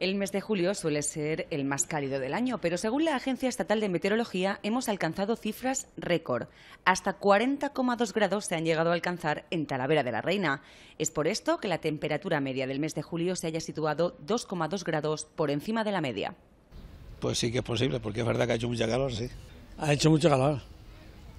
El mes de julio suele ser el más cálido del año, pero según la Agencia Estatal de Meteorología hemos alcanzado cifras récord. Hasta 40,2 grados se han llegado a alcanzar en Talavera de la Reina. Es por esto que la temperatura media del mes de julio se haya situado 2,2 grados por encima de la media. Pues sí que es posible, porque es verdad que ha hecho mucha calor, sí. Ha hecho mucho calor.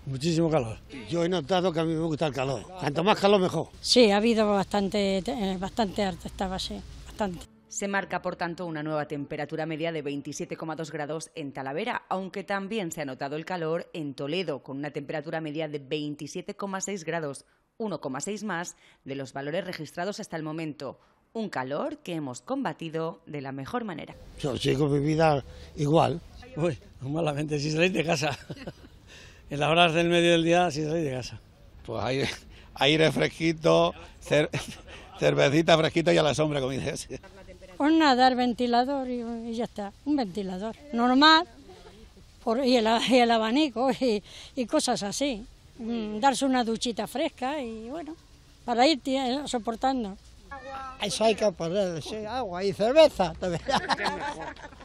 Muchísimo calor. Yo he notado que a mí me gusta el calor. Cuanto más calor, mejor. Sí, ha habido bastante, eh, bastante arte, estaba así, bastante. Se marca, por tanto, una nueva temperatura media de 27,2 grados en Talavera, aunque también se ha notado el calor en Toledo, con una temperatura media de 27,6 grados, 1,6 más de los valores registrados hasta el momento. Un calor que hemos combatido de la mejor manera. Yo sigo mi vida igual. Uy, malamente, si salís de casa. en las horas del medio del día, si salís de casa. Pues aire, aire fresquito, cer cervecita fresquita y a la sombra, como dices. Pues nada, ventilador y, ya está, un ventilador normal por, y, el, abanico y, cosas así. Mm, darse una duchita fresca y bueno, para ir eh, soportando. Eso hay que ponerle, agua y cerveza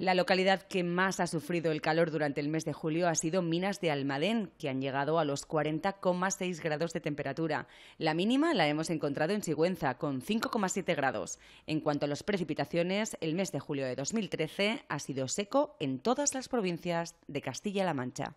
La localidad que más ha sufrido el calor durante el mes de julio ha sido Minas de Almadén, que han llegado a los 40,6 grados de temperatura. La mínima la hemos encontrado en Sigüenza, con 5,7 grados. En cuanto a las precipitaciones, el mes de julio de 2013 ha sido seco en todas las provincias de Castilla-La Mancha.